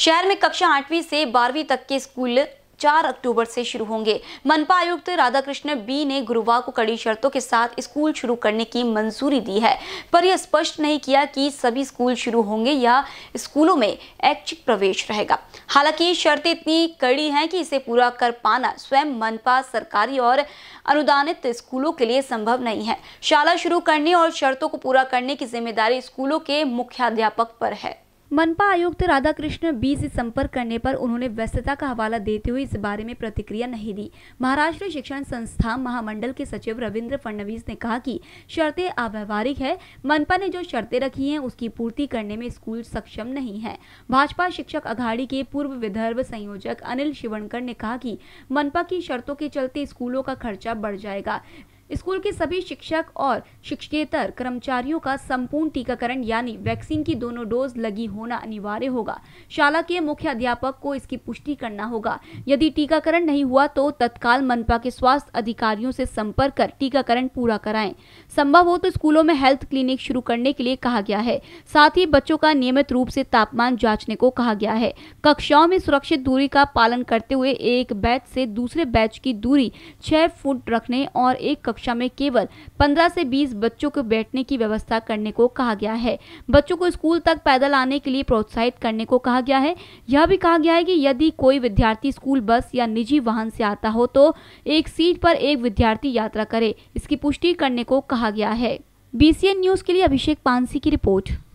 शहर में कक्षा आठवीं से बारहवीं तक के स्कूल चार अक्टूबर से शुरू होंगे मनपा आयुक्त राधाकृष्ण बी ने गुरुवार को कड़ी शर्तों के साथ स्कूल शुरू करने की मंजूरी दी है पर यह स्पष्ट नहीं किया कि सभी स्कूल शुरू होंगे या स्कूलों में ऐच्छिक प्रवेश रहेगा हालांकि शर्तें इतनी कड़ी हैं कि इसे पूरा कर पाना स्वयं मनपा सरकारी और अनुदानित स्कूलों के लिए संभव नहीं है शाला शुरू करने और शर्तों को पूरा करने की जिम्मेदारी स्कूलों के मुख्याध्यापक पर है मनपा आयुक्त राधाकृष्ण बी से संपर्क करने पर उन्होंने व्यस्तता का हवाला देते हुए इस बारे में प्रतिक्रिया नहीं दी महाराष्ट्र शिक्षण संस्थान महामंडल के सचिव रविंद्र फडणवीस ने कहा कि शर्तें अव्यवहारिक है मनपा ने जो शर्तें रखी हैं उसकी पूर्ति करने में स्कूल सक्षम नहीं है भाजपा शिक्षक अघाड़ी के पूर्व विदर्भ संयोजक अनिल शिवनकर ने कहा की मनपा की शर्तों के चलते स्कूलों का खर्चा बढ़ जाएगा स्कूल के सभी शिक्षक और शिक्षकेतर कर्मचारियों का संपूर्ण टीकाकरण यानी वैक्सीन की दोनों डोज लगी होना अनिवार्य होगा शाला के मुख्य अध्यापक को इसकी पुष्टि करना होगा यदि टीकाकरण नहीं हुआ तो तत्काल मनपा के स्वास्थ्य अधिकारियों से संपर्क कर टीकाकरण पूरा कराएं संभव हो तो स्कूलों में हेल्थ क्लिनिक शुरू करने के लिए कहा गया है साथ ही बच्चों का नियमित रूप से तापमान जांचने को कहा गया है कक्षाओं में सुरक्षित दूरी का पालन करते हुए एक बैच से दूसरे बैच की दूरी छह फुट रखने और एक कक्षा में केवल 15 से 20 बच्चों को बैठने की व्यवस्था करने को कहा गया है बच्चों को स्कूल तक पैदल आने के लिए प्रोत्साहित करने को कहा गया है यह भी कहा गया है कि यदि कोई विद्यार्थी स्कूल बस या निजी वाहन से आता हो तो एक सीट पर एक विद्यार्थी यात्रा करे इसकी पुष्टि करने को कहा गया है बी न्यूज के लिए अभिषेक पानसी की रिपोर्ट